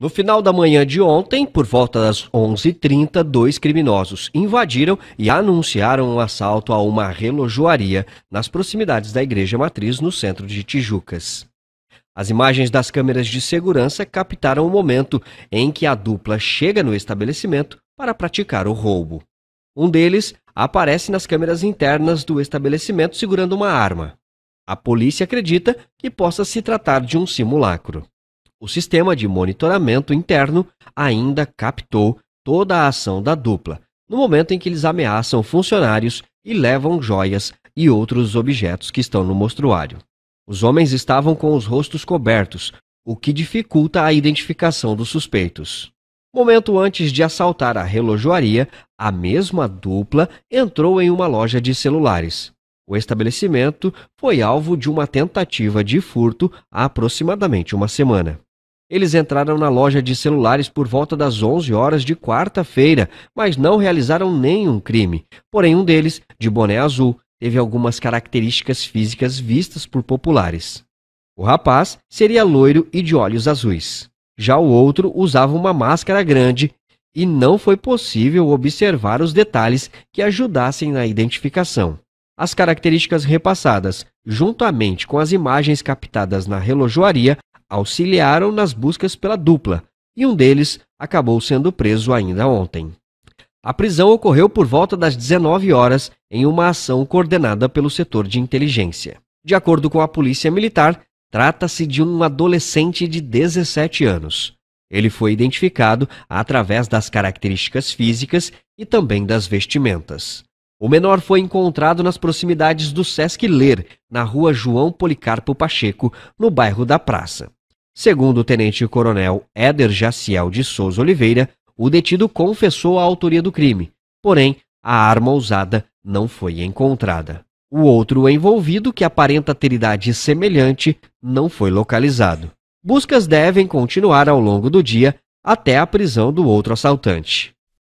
No final da manhã de ontem, por volta das 11h30, dois criminosos invadiram e anunciaram um assalto a uma relojoaria nas proximidades da Igreja Matriz, no centro de Tijucas. As imagens das câmeras de segurança captaram o momento em que a dupla chega no estabelecimento para praticar o roubo. Um deles aparece nas câmeras internas do estabelecimento segurando uma arma. A polícia acredita que possa se tratar de um simulacro. O sistema de monitoramento interno ainda captou toda a ação da dupla, no momento em que eles ameaçam funcionários e levam joias e outros objetos que estão no mostruário. Os homens estavam com os rostos cobertos, o que dificulta a identificação dos suspeitos. Momento antes de assaltar a relojoaria, a mesma dupla entrou em uma loja de celulares. O estabelecimento foi alvo de uma tentativa de furto há aproximadamente uma semana. Eles entraram na loja de celulares por volta das 11 horas de quarta-feira, mas não realizaram nenhum crime. Porém, um deles, de boné azul, teve algumas características físicas vistas por populares. O rapaz seria loiro e de olhos azuis. Já o outro usava uma máscara grande e não foi possível observar os detalhes que ajudassem na identificação. As características repassadas, juntamente com as imagens captadas na relojoaria, auxiliaram nas buscas pela dupla, e um deles acabou sendo preso ainda ontem. A prisão ocorreu por volta das 19 horas em uma ação coordenada pelo setor de inteligência. De acordo com a Polícia Militar, trata-se de um adolescente de 17 anos. Ele foi identificado através das características físicas e também das vestimentas. O menor foi encontrado nas proximidades do Sesc Ler, na rua João Policarpo Pacheco, no bairro da Praça. Segundo o tenente-coronel Éder Jaciel de Souza Oliveira, o detido confessou a autoria do crime, porém, a arma usada não foi encontrada. O outro envolvido, que aparenta ter idade semelhante, não foi localizado. Buscas devem continuar ao longo do dia até a prisão do outro assaltante.